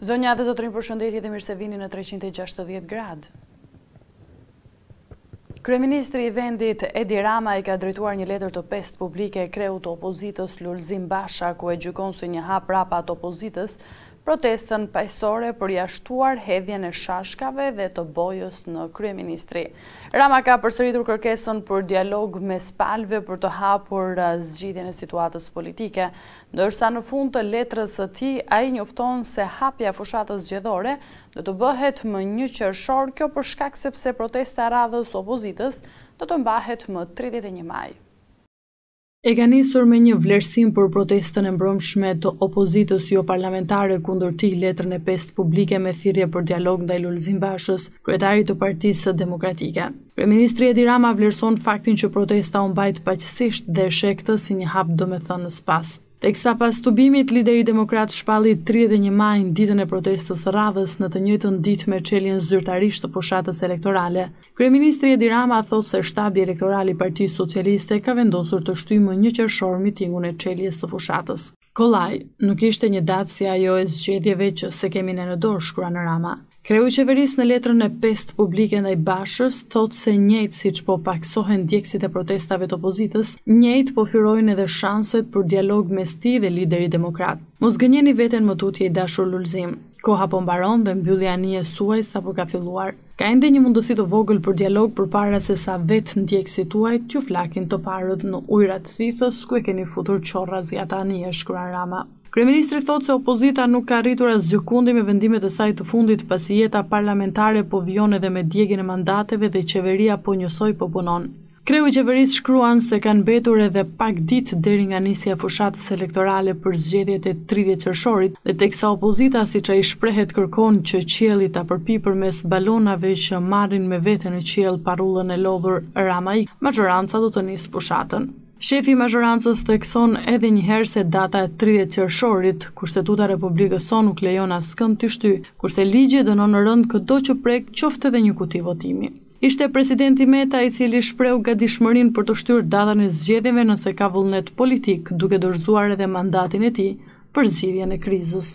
Zonja dhe zotërin për shëndetje dhe mirë se vini në 360 gradë. Kreministri i vendit Edi Rama i ka drejtuar një letër të pest publike kreut opozitës Lulzim Basha, ku e gjykon së një hap rapat opozitës protestën pajësore për jashtuar hedhjen e shashkave dhe të bojës në Kryeministri. Rama ka përsëritur kërkesën për dialog me spalve për të hapur uh, zgjidhjen e situatës politike, ndërsa në fund të letrës të ti, a i njofton se hapja fushatës gjedhore dhe të bëhet më një qërëshor, kjo përshkak sepse protesta radhës opozitës dhe të mbahet më 31 maj. E ka njësur me një vlerësim për protestën e mbrëmshme të opozitës jo parlamentare kundur ti letrën e pestë publike me thirje për dialog nda i lullëzim bashës, kretari të partisë demokratike. Preministri Edi Rama vlerëson faktin që protesta unë bajtë paqësisht dhe shektës i një hapë dëmë thënë në spasë. Tek sa pas të bimit, lideri demokrat shpalli 31 majnë ditën e protestës radhës në të njëtën ditë me qeljen zyrtarisht të fushatës elektorale. Kreministri Edi Rama a thotë se shtabi elektorali Parti Socialiste ka vendosur të shtymë një qërëshor mitingun e qeljes të fushatës. Kolaj, nuk ishte një datë si ajo e zgjedhjeve që se kemi në në dorë shkura në Rama. Kreu i qeveris në letrën e pest publike ndaj bashës, thot se njëjtë si që po paksohen djekësit e protestave të opozitës, njëjtë po fyrojnë edhe shanset për dialog me sti dhe lideri demokrat. Mos gënjeni veten më tutje i dashur lullzim, koha po mbaron dhe mbyllja e një suaj sa po ka filluar. Ka ende një mundësi të vogël për dialog për para se sa vetë në tjekë situaj të ju flakin të parët në ujrat sithës ku e keni futur qorra zjata një e shkruan rama. Kreministri thotë se opozita nuk ka rritur as gjëkundi me vendimet e saj të fundit pasi jeta parlamentare po vjone dhe me djegin e mandateve dhe qeveria po njësoj po punon. Kreu i qeverisë shkruan se kanë betur edhe pak ditë deri nga nisja fushatës elektorale për zgjedhjet e 30 qërshorit dhe teksa opozita si që i shprehet kërkon që qjeli ta përpi për mes balonave që marin me vete në qjel parullën e lodhur i, maqëranca do të nisë fushatën. Shefi mazhorancës tekson edhe njëherë se data e 30 qërshorit, kushtetuta Republikës son nuk lejon asë të shty, kurse ligje dënon rënd këto që prek qofte dhe një kuti votimi. Ishte presidenti Meta i cili shpreu ga dishmërin për të shtyrë datën e zgjedhjeve nëse ka vullnet politik duke dorzuar edhe mandatin e ti për zgjidhjen e krizës.